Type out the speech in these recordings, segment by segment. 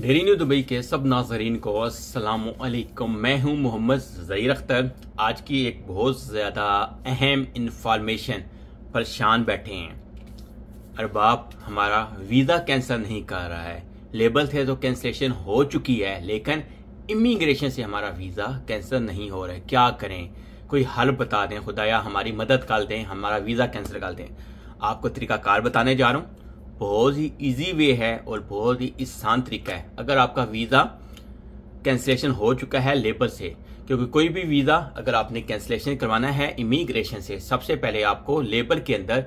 dairy new Dubai के सब नाजरीन को असलम मैं हूं मोहम्मद ज़हीर अख्तर आज की एक बहुत ज़्यादा अहम इंफॉर्मेशन परेशान बैठे हैं अरबाब हमारा वीज़ा कैंसिल नहीं कर रहा है लेबल थे तो कैंसलेशन हो चुकी है लेकिन इमिग्रेशन से हमारा वीज़ा कैंसिल नहीं हो रहा है क्या करें कोई हल बता दें खुदाया हमारी मदद कर दें हमारा वीज़ा कैंसिल कर दें आपको तरीकाकार बताने जा रहा हूँ बहुत ही इजी वे है और बहुत ही आसान तरीका है अगर आपका वीज़ा कैंसलेशन हो चुका है लेबर से क्योंकि कोई भी वीज़ा अगर आपने कैंसलेशन करवाना है इमिग्रेशन से सबसे पहले आपको लेबर के अंदर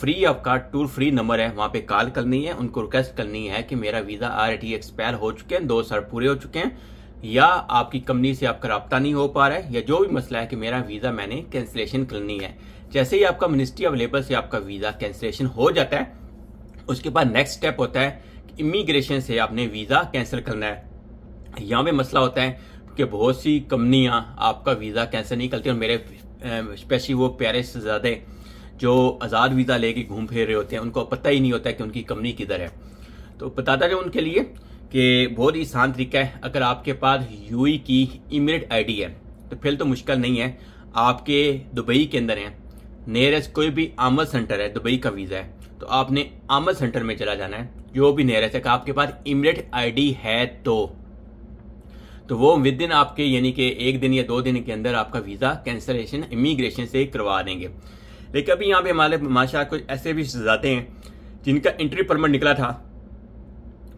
फ्री आपका टूर फ्री नंबर है वहां पे कॉल करनी है उनको रिक्वेस्ट करनी है कि मेरा वीज़ा आर एक्सपायर हो चुके हैं दो साल पूरे हो चुके हैं या आपकी कंपनी से आपका रबता नहीं हो पा रहा है या जो भी मसला है कि मेरा वीज़ा मैंने कैंसलेशन करनी है जैसे ही आपका मिनिस्ट्री ऑफ लेबर से आपका वीज़ा कैंसिलेशन हो जाता है उसके बाद नेक्स्ट स्टेप होता है इमिग्रेशन से आपने वीज़ा कैंसिल करना है यहाँ पे मसला होता है कि बहुत सी कंपनियाँ आपका वीज़ा कैंसिल नहीं करती और मेरे स्पेशली वो प्यारे से ज़्यादा जो आज़ाद वीज़ा लेके घूम फिर रहे होते हैं उनको पता ही नहीं होता कि उनकी कंपनी किधर है तो बताता जाऊँ उनके लिए कि बहुत ही आसान तरीका है अगर आपके पास यू की इमिनेट आई है तो फिर तो मुश्किल नहीं है आपके दुबई के अंदर हैं नियरेस्ट कोई भी आमद सेंटर है दुबई का वीज़ा है तो आपने आमद सेंटर में चला जाना है जो भी नियरेस्ट है तो आपके पास इमरेट आईडी है तो तो वो विद इन आपके यानी कि एक दिन या दो दिन के अंदर आपका वीज़ा कैंसलेशन इमिग्रेशन से करवा देंगे लेकिन अभी यहाँ पे हमारे माशा कुछ ऐसे भी जाते हैं जिनका एंट्री परमिट निकला था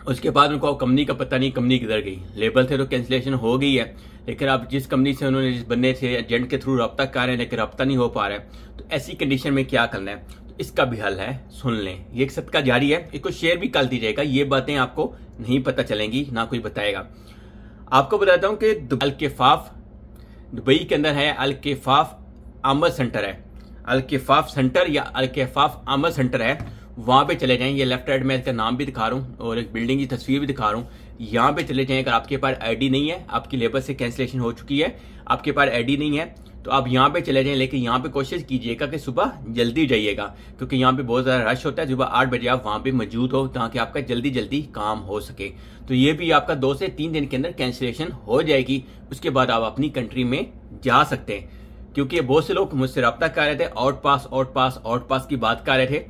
उसके बाद उनको कंपनी का पता नहीं कंपनी किधर गई लेबल थे तो कैंसिलेशन हो गई है लेकिन आप जिस कंपनी से उन्होंने जिस बंदे से एजेंट के थ्रू रब्ता कर रहे हैं लेकिन रब्ता नहीं हो पा रहा है तो ऐसी कंडीशन में क्या करना है इसका भी हल है सुन लें ये एक सदका जारी है इसको शेयर भी कर दीजिएगा ये बातें आपको नहीं पता चलेंगी ना कोई बताएगा आपको बताता हूँ कि अलकेफाफ दुबई के अंदर है अलकेफाफ आमद सेंटर है अलकेफाफ सेंटर या अलकेफाफ आमद सेंटर है वहाँ पे चले जाएं ये लेफ्ट राइट में इसका नाम भी दिखा रहा हूँ और एक बिल्डिंग की तस्वीर भी दिखा रहा हूँ यहाँ पे चले जाएं अगर आपके पास आईडी नहीं है आपकी लेबर से कैंसिलेशन हो चुकी है आपके पास आईडी नहीं है तो आप यहाँ पे चले जाएं लेकिन यहाँ पे कोशिश कीजिएगा कि सुबह जल्दी जाइएगा क्योंकि यहाँ पे बहुत ज़्यादा रश होता है सुबह आठ बजे आप वहाँ पे मौजूद हो ताकि आपका जल्दी जल्दी काम हो सके तो ये भी आपका दो से तीन दिन के अंदर कैंसिलेशन हो जाएगी उसके बाद आप अपनी कंट्री में जा सकते हैं क्योंकि बहुत से लोग मुझसे रबता कर रहे थे out pass out pass out pass की बात कर रहे थे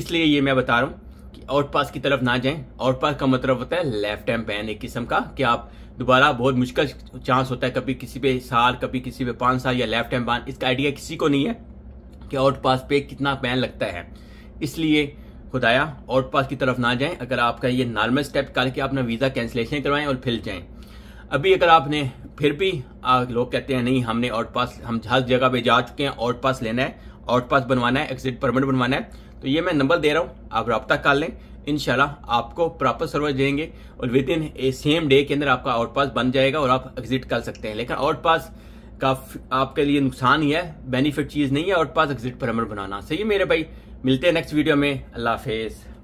इसलिए ये मैं बता रहा हूँ कि आउट पास की तरफ ना जाएं आउट पास का मतलब होता है लेफ्ट हैंड पैन एक किस्म का कि आप दोबारा बहुत मुश्किल चांस होता है कभी किसी पे साल कभी किसी पे पांच साल या लेफ्ट हैंड बैन इसका आइडिया किसी को नहीं है कि आउट पास पे कितना बैन लगता है इसलिए खुदाया आउट पास की तरफ ना जाएं अगर आपका ये नॉर्मल स्टेप करके अपना वीज़ा कैंसिलेशन करवाएं और फिर जाएं अभी अगर आपने फिर भी आ, लोग कहते हैं नहीं हमने आउट पास हम हर जगह पे जा चुके हैं आउट पास लेना है आउट पास बनवाना है एग्जिट परमिट बनवाना है तो ये मैं नंबर दे रहा हूँ आप रब्ता कर लें इनशाला आपको प्रॉपर सर्विस देंगे और within a same day के अंदर आपका आउट पास बन जाएगा और आप एग्जिट कर सकते हैं लेकिन आउट पास का आपके लिए नुकसान ही है बेनिफिट चीज़ नहीं है आउट पास एग्जिट परमिट बनाना सही है मेरे भाई मिलते हैं नेक्स्ट वीडियो में अल्लाह हाफिज़